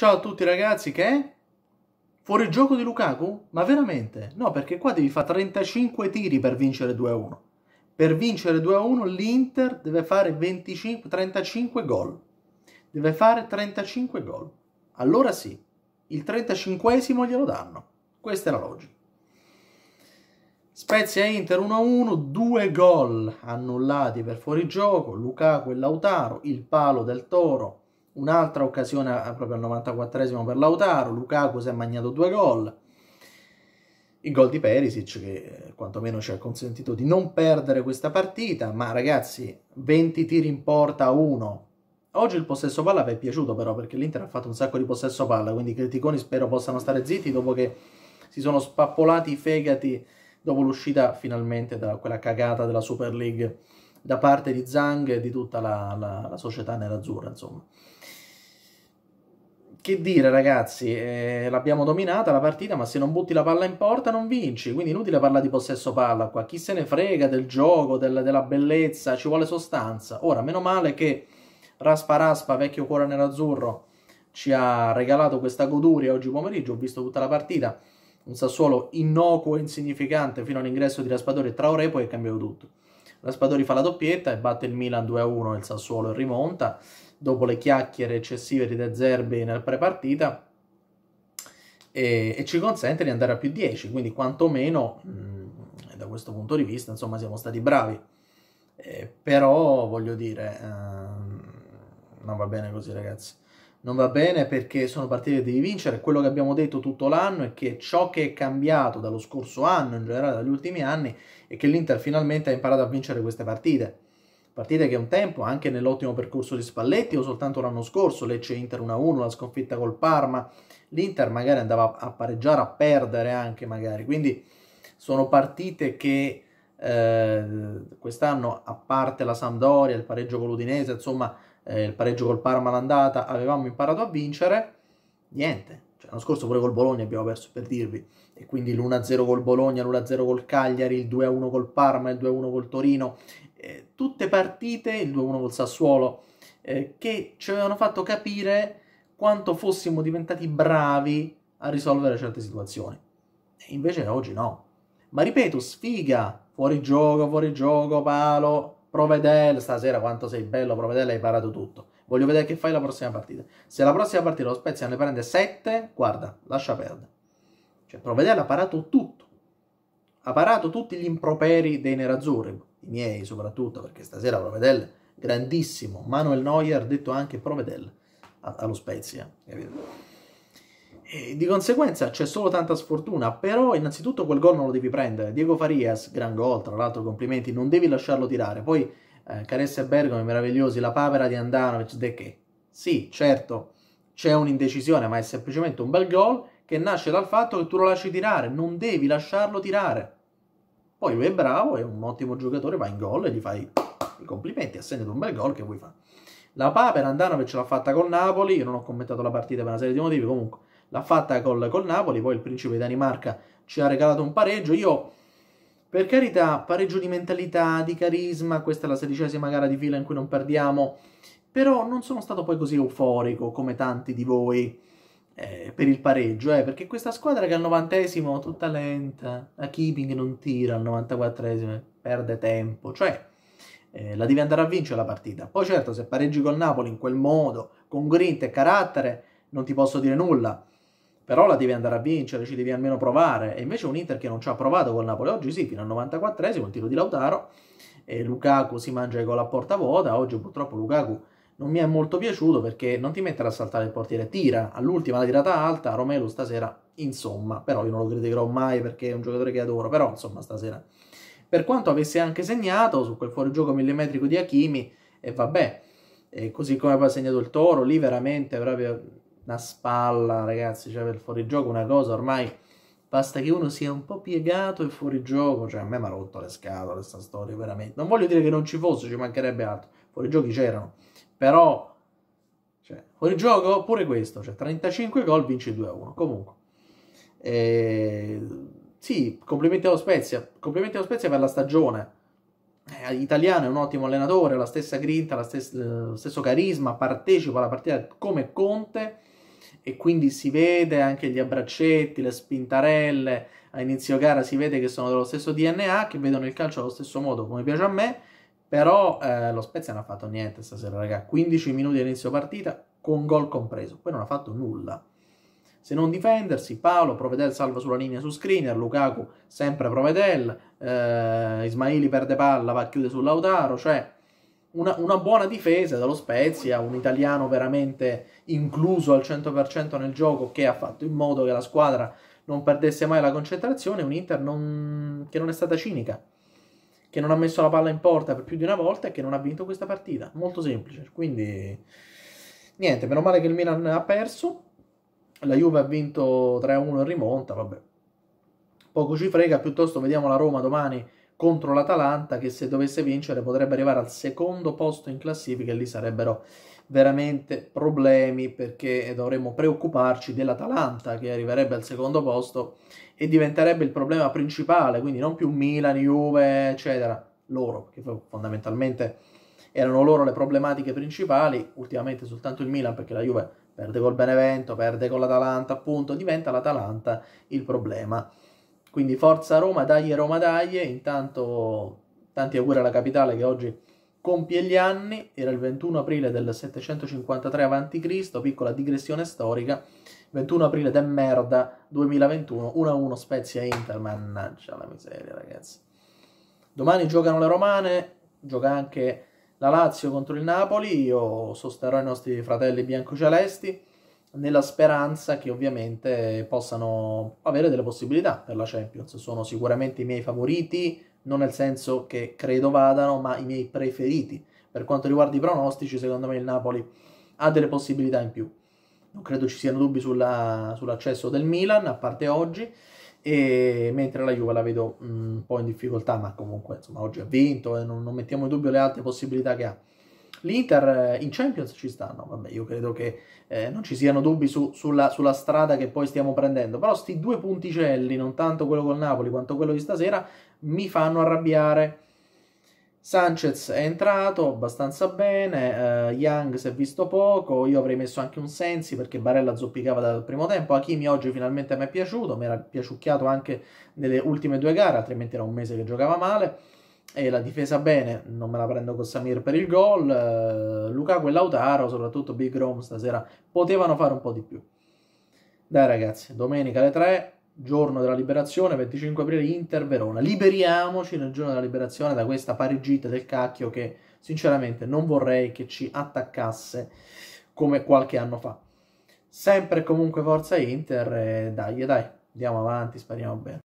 Ciao a tutti ragazzi, che? Fuori gioco di Lukaku? Ma veramente? No, perché qua devi fare 35 tiri per vincere 2-1. Per vincere 2-1 l'Inter deve fare 25, 35 gol. Deve fare 35 gol. Allora sì, il 35esimo glielo danno. Questa è la logica. Spezia Inter 1-1, due gol annullati per fuorigioco, Lukaku e Lautaro, il palo del Toro un'altra occasione eh, proprio al 94 esimo per Lautaro, Lukaku si è magnato due gol, il gol di Perisic che eh, quantomeno ci ha consentito di non perdere questa partita, ma ragazzi 20 tiri in porta a 1. Oggi il possesso palla vi è piaciuto però perché l'Inter ha fatto un sacco di possesso palla, quindi i criticoni spero possano stare zitti dopo che si sono spappolati i fegati dopo l'uscita finalmente da quella cagata della Super League da parte di Zhang e di tutta la, la, la società nerazzurra, insomma. Che dire ragazzi, eh, l'abbiamo dominata la partita, ma se non butti la palla in porta non vinci, quindi inutile parlare di possesso palla qua, chi se ne frega del gioco, del, della bellezza, ci vuole sostanza. Ora, meno male che Raspa Raspa, vecchio cuore nerazzurro, ci ha regalato questa goduria oggi pomeriggio, ho visto tutta la partita, un Sassuolo innocuo e insignificante fino all'ingresso di Raspadori e Traoré, poi è cambiato tutto. Raspadori fa la doppietta e batte il Milan 2-1, il Sassuolo e rimonta. Dopo le chiacchiere eccessive di De Zerbi nel prepartita, e, e, ci consente di andare a più 10, quindi quantomeno mh, mm, da questo punto di vista insomma siamo stati bravi. Eh, però voglio dire, ehm, non va bene così ragazzi non va bene perché sono partite che devi vincere. Quello che abbiamo detto tutto l'anno è che ciò che è cambiato dallo scorso anno, in generale dagli ultimi anni, è che l'Inter finalmente ha imparato a vincere queste partite. Partite che un tempo, anche nell'ottimo percorso di Spalletti o soltanto l'anno scorso, Lecce Inter 1-1, la sconfitta col Parma, l'Inter magari andava a pareggiare, a perdere anche magari. Quindi sono partite che eh, quest'anno, a parte la Sampdoria, il pareggio con l'Udinese, insomma eh, il pareggio col Parma l'andata, avevamo imparato a vincere, niente. Cioè, l'anno scorso pure col Bologna abbiamo perso, per dirvi. E quindi l'1-0 col Bologna, l'1-0 col Cagliari, il 2-1 col Parma, il 2-1 col Torino. Eh, tutte partite, il 2-1 col Sassuolo, eh, che ci avevano fatto capire quanto fossimo diventati bravi a risolvere certe situazioni. E invece oggi no. Ma ripeto, sfiga, fuori gioco, fuori gioco, palo, Provedel, stasera quanto sei bello, Provedel, hai imparato tutto. Voglio vedere che fai la prossima partita. Se la prossima partita lo Spezia ne prende 7, guarda, lascia perdere. Cioè, Provedel ha parato tutto. Ha parato tutti gli improperi dei nerazzurri, i miei soprattutto, perché stasera Provedel, grandissimo. Manuel Neuer, detto anche Provedel, allo Spezia, capito? E di conseguenza c'è solo tanta sfortuna, però innanzitutto quel gol non lo devi prendere. Diego Farias, gran gol, tra l'altro complimenti, non devi lasciarlo tirare. Poi eh, Caressa e Bergamo, meravigliosi, la papera di Andanovic, de che? Sì, certo, c'è un'indecisione, ma è semplicemente un bel gol che nasce dal fatto che tu lo lasci tirare, non devi lasciarlo tirare. Poi lui è bravo, è un ottimo giocatore, va in gol e gli fai i complimenti, ha segnato un bel gol che vuoi fare. La papera Andanovic l'ha fatta con Napoli, io non ho commentato la partita per una serie di motivi, comunque l'ha fatta col, col Napoli, poi il principe di Danimarca ci ha regalato un pareggio. Io, per carità, pareggio di mentalità, di carisma, questa è la sedicesima gara di fila in cui non perdiamo, però non sono stato poi così euforico come tanti di voi eh, per il pareggio, eh, perché questa squadra che al novantesimo tutta lenta, la Keeping non tira al 94esimo, perde tempo, cioè... Eh, la devi andare a vincere la partita. Poi certo, se pareggi col Napoli in quel modo, con grinta e carattere, non ti posso dire nulla però la devi andare a vincere, ci devi almeno provare. E invece un Inter che non ci ha provato col Napoli oggi, sì, fino al 94esimo, il tiro di Lautaro, e Lukaku si mangia i gol a porta vuota. Oggi purtroppo Lukaku non mi è molto piaciuto perché non ti mettere a saltare il portiere, tira all'ultima la tirata alta, Romelu stasera, insomma, però io non lo criticherò mai perché è un giocatore che adoro, però insomma stasera. Per quanto avesse anche segnato su quel fuorigioco millimetrico di Hakimi, e vabbè, e così come aveva segnato il Toro, lì veramente proprio una spalla, ragazzi, cioè per fuori gioco una cosa ormai basta che uno sia un po' piegato e fuori gioco, cioè a me mi ha rotto le scatole questa storia veramente, non voglio dire che non ci fosse, ci mancherebbe altro, fuori giochi c'erano, però cioè, fuori gioco pure questo, cioè 35 gol vince 2-1, comunque. Eh, sì, complimenti allo Spezia, complimenti allo Spezia per la stagione, eh, italiano è un ottimo allenatore, la stessa grinta, la stessa, lo stesso carisma, partecipa alla partita come Conte, e quindi si vede anche gli abbraccetti, le spintarelle, a inizio gara si vede che sono dello stesso DNA, che vedono il calcio allo stesso modo come piace a me, però eh, lo Spezia non ha fatto niente stasera, raga, 15 minuti all'inizio partita, con gol compreso, poi non ha fatto nulla. Se non difendersi, Paolo, Provedel salva sulla linea su screener, Lukaku sempre Provedel, eh, Ismaili perde palla, va a chiudere sull'Autaro, cioè una, una, buona difesa dallo Spezia, un italiano veramente incluso al 100% nel gioco che ha fatto in modo che la squadra non perdesse mai la concentrazione, un Inter non, che non è stata cinica, che non ha messo la palla in porta per più di una volta e che non ha vinto questa partita, molto semplice. Quindi niente, meno male che il Milan ha perso, la Juve ha vinto 3-1 in rimonta, vabbè. Poco ci frega, piuttosto vediamo la Roma domani contro l'Atalanta che se dovesse vincere potrebbe arrivare al secondo posto in classifica e lì sarebbero veramente problemi perché dovremmo preoccuparci dell'Atalanta che arriverebbe al secondo posto e diventerebbe il problema principale, quindi non più Milan, Juve, eccetera, loro, che fondamentalmente erano loro le problematiche principali, ultimamente soltanto il Milan perché la Juve perde col Benevento, perde con l'Atalanta, appunto, diventa l'Atalanta il problema quindi forza Roma, daglie Roma, daglie. Intanto tanti auguri alla capitale che oggi compie gli anni, era il 21 aprile del 753 a.C., piccola digressione storica, 21 aprile del merda 2021, 1-1 Spezia Inter, mannaggia la miseria ragazzi. Domani giocano le Romane, gioca anche la Lazio contro il Napoli, io sosterrò i nostri fratelli biancocelesti nella speranza che ovviamente possano avere delle possibilità per la Champions. Sono sicuramente i miei favoriti, non nel senso che credo vadano, ma i miei preferiti. Per quanto riguarda i pronostici, secondo me il Napoli ha delle possibilità in più. Non credo ci siano dubbi sulla, sull'accesso del Milan, a parte oggi, e, mentre la Juve la vedo mm, un po' in difficoltà, ma comunque insomma, oggi ha vinto e non, non mettiamo in dubbio le altre possibilità che ha. L'Inter eh, in Champions ci stanno, vabbè io credo che eh, non ci siano dubbi su, sulla, sulla, strada che poi stiamo prendendo, però questi due punticelli, non tanto quello col Napoli quanto quello di stasera, mi fanno arrabbiare. Sanchez è entrato abbastanza bene, eh, Young si è visto poco, io avrei messo anche un Sensi perché Barella zoppicava dal primo tempo, Hakimi oggi finalmente mi è piaciuto, mi era piaciucchiato anche nelle ultime due gare, altrimenti era un mese che giocava male e la difesa bene, non me la prendo con Samir per il gol, eh, Lukaku e Lautaro, soprattutto Big Rome stasera, potevano fare un po' di più. Dai ragazzi, domenica alle 3, giorno della liberazione, 25 aprile Inter Verona. Liberiamoci nel giorno della liberazione da questa parigita del cacchio che sinceramente non vorrei che ci attaccasse come qualche anno fa. Sempre e comunque forza Inter, eh, dai, dai, andiamo avanti, speriamo bene.